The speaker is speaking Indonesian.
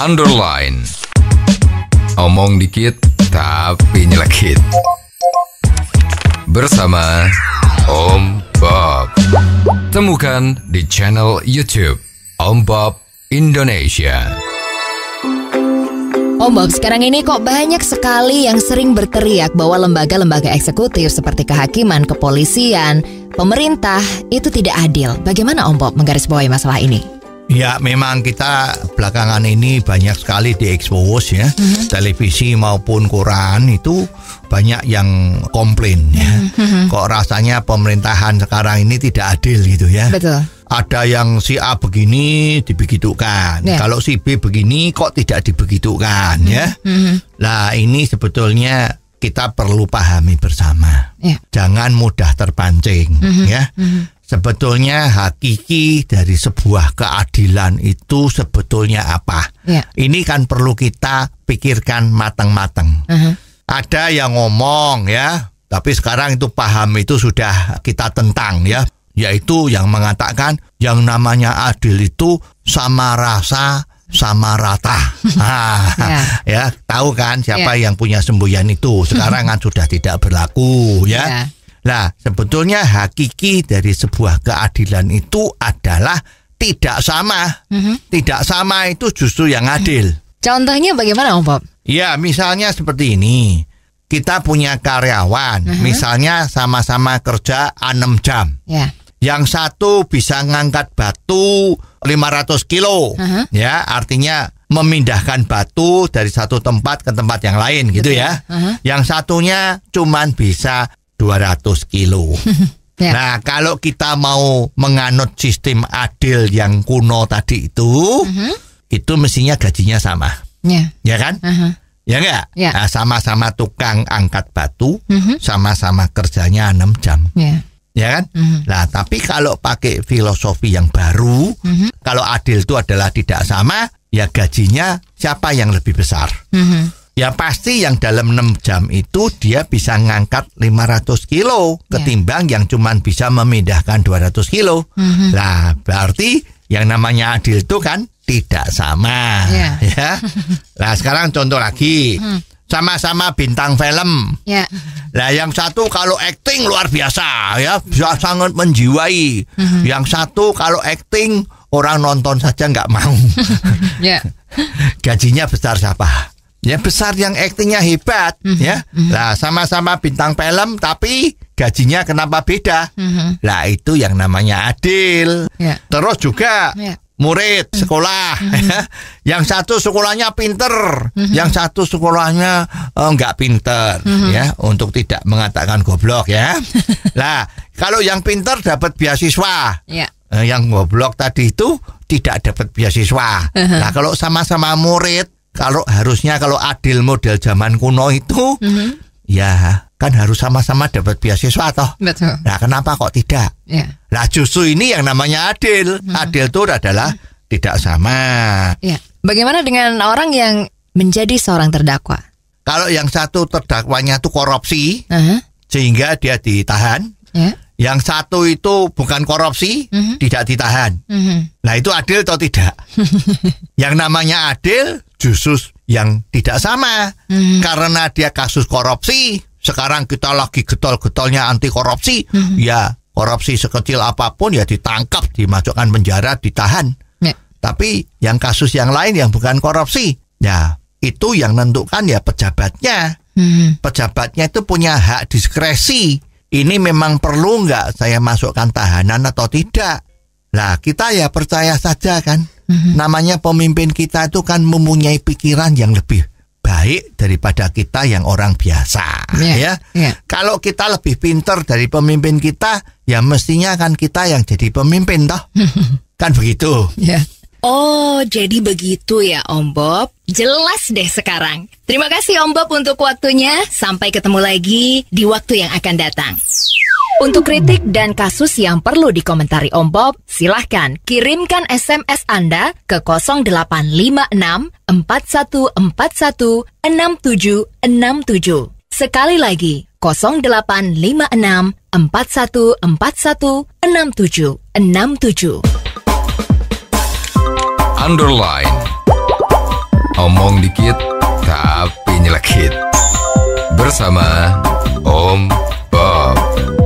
underline. Omong dikit tapi nyelekit. Bersama Om Bob. Temukan di channel YouTube Om Bob Indonesia. Om Bob, sekarang ini kok banyak sekali yang sering berteriak bahwa lembaga-lembaga eksekutif seperti kehakiman, kepolisian, pemerintah itu tidak adil. Bagaimana Om Bob menggarisbawahi masalah ini? Ya memang kita belakangan ini banyak sekali diekspos ya mm -hmm. televisi maupun koran itu banyak yang komplain ya. Mm -hmm. Kok rasanya pemerintahan sekarang ini tidak adil gitu ya. Betul. Ada yang si A begini dibegitukan, yeah. kalau si B begini kok tidak dibegitukan mm -hmm. ya. Mm -hmm. ini sebetulnya kita perlu pahami bersama. Yeah. Jangan mudah terpancing mm -hmm. ya. Mm -hmm sebetulnya hakiki dari sebuah keadilan itu sebetulnya apa? Yeah. Ini kan perlu kita pikirkan matang-matang. Uh -huh. Ada yang ngomong ya, tapi sekarang itu paham itu sudah kita tentang ya, yaitu yang mengatakan yang namanya adil itu sama rasa sama rata. Nah, ya. ya, tahu kan siapa yeah. yang punya semboyan itu? Sekarang kan sudah tidak berlaku ya. ya Nah, sebetulnya hakiki dari sebuah keadilan itu adalah tidak sama. Mm-hmm. Tidak sama itu justru yang adil. Contohnya bagaimana, Om Bob? Ya, misalnya seperti ini. Kita punya karyawan, mm-hmm. misalnya sama-sama kerja 6 jam. Yeah. Yang satu bisa ngangkat batu 500 kilo. Mm -hmm. Ya, artinya memindahkan batu dari satu tempat ke tempat yang lain gitu Betul. gitu ya. Uh-huh. Yang satunya cuman bisa 200 kilo. yeah. Nah, kalau kita mau menganut sistem adil yang kuno tadi itu, mm -hmm. itu mestinya gajinya sama. Ya, ya kan? Uh -huh. Ya enggak? Ya. Nah, sama-sama tukang angkat batu, sama-sama sama-sama kerjanya 6 jam. Ya. Ya kan? Mm -hmm. Nah, tapi kalau pakai filosofi yang baru, mm -hmm. kalau adil itu adalah tidak sama, ya gajinya siapa yang lebih besar? Mm -hmm. Ya pasti yang dalam 6 jam itu dia bisa ngangkat 500 kilo ya. ketimbang yeah. yang cuma bisa memindahkan 200 kilo. Mm -hmm. Nah, berarti yang namanya adil itu kan tidak sama yeah. ya. Nah, sekarang contoh lagi. Mhm. Sama-sama bintang film. Yeah. Ya. Nah, yang satu kalau acting luar biasa ya, bisa sangat menjiwai. Mm -hmm. Yang satu kalau acting orang nonton saja nggak mau. yeah. Gajinya besar siapa? ya besar yang aktingnya hebat mm -hmm. ya mhm. lah sama-sama bintang film tapi gajinya kenapa beda mm -hmm. lah itu yang namanya adil yeah. terus juga yeah. murid mhm. sekolah mm -hmm. yang satu sekolahnya pinter mm -hmm. yang satu sekolahnya enggak eh, oh, pinter mm -hmm. ya untuk tidak mengatakan goblok ya lah kalau yang pinter dapat beasiswa yeah. Ya. yang goblok tadi itu tidak dapat beasiswa mm -hmm. nah kalau sama-sama murid kalau harusnya kalau adil model zaman kuno itu mm -hmm. ya kan harus sama-sama dapat beasiswa toh. Betul. Nah, kenapa kok tidak? Yeah. Ya. Nah, justru ini yang namanya adil. Hmm. Adil itu adalah hmm. tidak sama. Yeah. Bagaimana dengan orang yang menjadi seorang terdakwa? Kalau yang satu terdakwanya itu korupsi, uh -huh. sehingga dia ditahan. Yeah. Yang satu itu bukan korupsi, uh mm-hmm. -huh. tidak ditahan. Uh mm-hmm. -huh. Nah, itu adil atau tidak? yang namanya adil Justru yang tidak sama hmm. karena dia kasus korupsi. Sekarang kita lagi getol-getolnya anti korupsi. Hmm. Ya korupsi sekecil apapun ya ditangkap, dimasukkan penjara, ditahan. Ya. Tapi yang kasus yang lain yang bukan korupsi, ya itu yang menentukan ya pejabatnya. Hmm. Pejabatnya itu punya hak diskresi. Ini memang perlu nggak saya masukkan tahanan atau tidak? Lah kita ya percaya saja kan. Mm-hmm. Namanya pemimpin kita itu kan mempunyai pikiran yang lebih baik daripada kita yang orang biasa yeah, ya. Yeah. Kalau kita lebih pintar dari pemimpin kita, ya mestinya kan kita yang jadi pemimpin toh. kan begitu. Yeah. Oh, jadi begitu ya Om Bob. Jelas deh sekarang. Terima kasih Om Bob untuk waktunya. Sampai ketemu lagi di waktu yang akan datang. Untuk kritik dan kasus yang perlu dikomentari Om Bob, silahkan kirimkan SMS Anda ke 0856 4141 6767. Sekali lagi, 0856 4141 6767. Underline Omong dikit, tapi nyelekit Bersama Om Bob